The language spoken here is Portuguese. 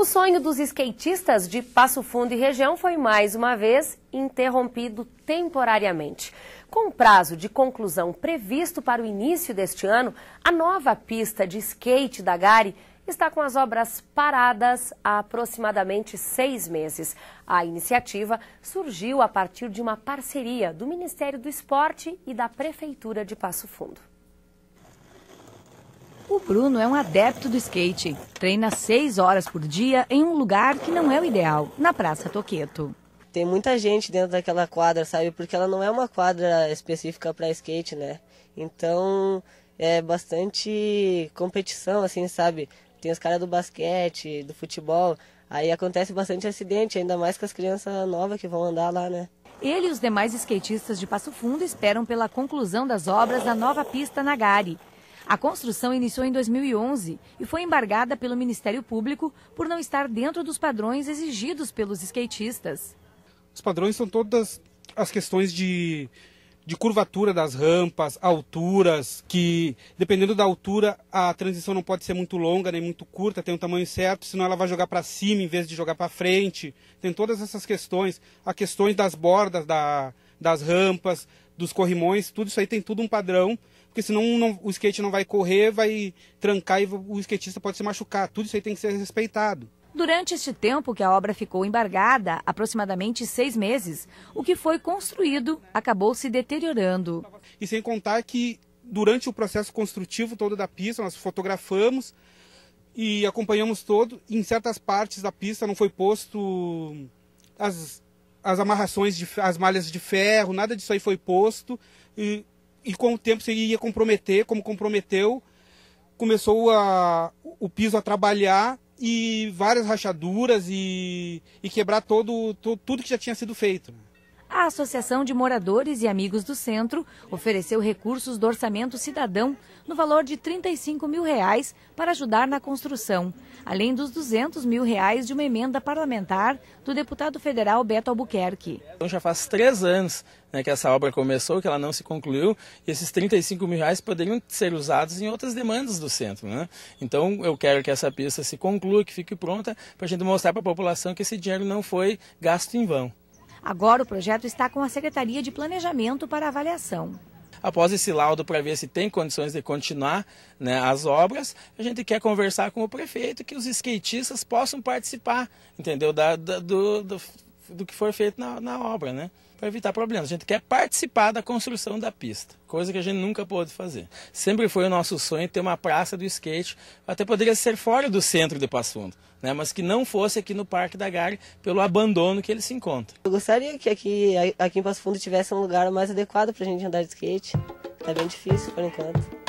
O sonho dos skatistas de Passo Fundo e região foi mais uma vez interrompido temporariamente. Com prazo de conclusão previsto para o início deste ano, a nova pista de skate da Gari está com as obras paradas há aproximadamente seis meses. A iniciativa surgiu a partir de uma parceria do Ministério do Esporte e da Prefeitura de Passo Fundo. O Bruno é um adepto do skate. Treina seis horas por dia em um lugar que não é o ideal, na Praça Toqueto. Tem muita gente dentro daquela quadra, sabe? Porque ela não é uma quadra específica para skate, né? Então é bastante competição, assim, sabe? Tem os caras do basquete, do futebol. Aí acontece bastante acidente, ainda mais com as crianças novas que vão andar lá, né? Ele e os demais skatistas de Passo Fundo esperam pela conclusão das obras da nova pista Nagari. A construção iniciou em 2011 e foi embargada pelo Ministério Público por não estar dentro dos padrões exigidos pelos skatistas. Os padrões são todas as questões de, de curvatura das rampas, alturas, que dependendo da altura a transição não pode ser muito longa nem muito curta, tem um tamanho certo, senão ela vai jogar para cima em vez de jogar para frente. Tem todas essas questões, a questões das bordas da, das rampas, dos corrimões, tudo isso aí tem tudo um padrão porque senão não, o skate não vai correr, vai trancar e o skatista pode se machucar. Tudo isso aí tem que ser respeitado. Durante este tempo que a obra ficou embargada, aproximadamente seis meses, o que foi construído acabou se deteriorando. E sem contar que durante o processo construtivo todo da pista, nós fotografamos e acompanhamos todo. Em certas partes da pista não foi posto as, as amarrações, de, as malhas de ferro, nada disso aí foi posto. E e com o tempo você ia comprometer, como comprometeu, começou a, o piso a trabalhar e várias rachaduras e, e quebrar todo, todo, tudo que já tinha sido feito. Né? a Associação de Moradores e Amigos do Centro ofereceu recursos do Orçamento Cidadão no valor de 35 mil reais para ajudar na construção, além dos 200 mil reais de uma emenda parlamentar do deputado federal Beto Albuquerque. Então já faz três anos né, que essa obra começou, que ela não se concluiu, e esses 35 mil reais poderiam ser usados em outras demandas do centro. Né? Então eu quero que essa pista se conclua, que fique pronta, para a gente mostrar para a população que esse dinheiro não foi gasto em vão. Agora o projeto está com a Secretaria de Planejamento para avaliação. Após esse laudo para ver se tem condições de continuar né, as obras, a gente quer conversar com o prefeito que os skatistas possam participar, entendeu? Da, da do, do do que for feito na, na obra, né? Para evitar problemas. A gente quer participar da construção da pista, coisa que a gente nunca pôde fazer. Sempre foi o nosso sonho ter uma praça do skate, até poderia ser fora do centro de Passo Fundo, né? mas que não fosse aqui no Parque da Gare, pelo abandono que ele se encontra. Eu gostaria que aqui, aqui em Passo Fundo tivesse um lugar mais adequado para a gente andar de skate. Está bem difícil por enquanto.